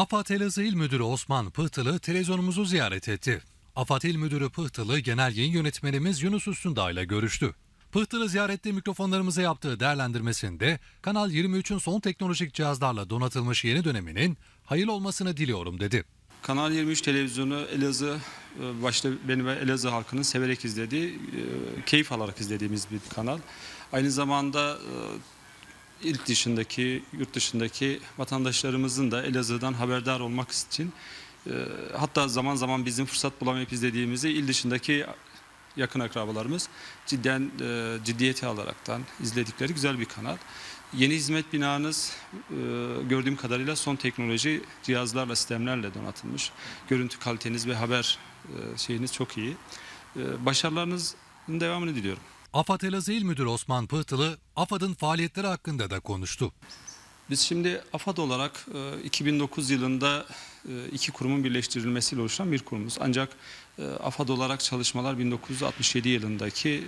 AFAD Elazığ İl Müdürü Osman Pıhtılı televizyonumuzu ziyaret etti. AFAD İl Müdürü Pıhtılı Genel Yayın Yönetmenimiz Yunus Üstündağ ile görüştü. Pıhtılı ziyarette mikrofonlarımıza yaptığı değerlendirmesinde Kanal 23'ün son teknolojik cihazlarla donatılmış yeni döneminin hayırlı olmasını diliyorum dedi. Kanal 23 televizyonu Elazığ e, başta beni ve Elazığ halkının severek izlediği, e, keyif alarak izlediğimiz bir kanal. Aynı zamanda e, ilk dışındaki, yurt dışındaki vatandaşlarımızın da Elazığ'dan haberdar olmak için e, hatta zaman zaman bizim fırsat bulamayıp izlediğimizi il dışındaki yakın akrabalarımız cidden e, ciddiyeti alaraktan izledikleri güzel bir kanal. Yeni hizmet binanız e, gördüğüm kadarıyla son teknoloji cihazlarla, sistemlerle donatılmış. Görüntü kaliteniz ve haber e, şeyiniz çok iyi. E, başarılarınızın devamını diliyorum. AFAD Elazığ Müdür Osman Pıhtılı, AFAD'ın faaliyetleri hakkında da konuştu. Biz şimdi AFAD olarak 2009 e, yılında e, iki kurumun birleştirilmesiyle oluşan bir kurumuz. Ancak e, AFAD olarak çalışmalar 1967 yılındaki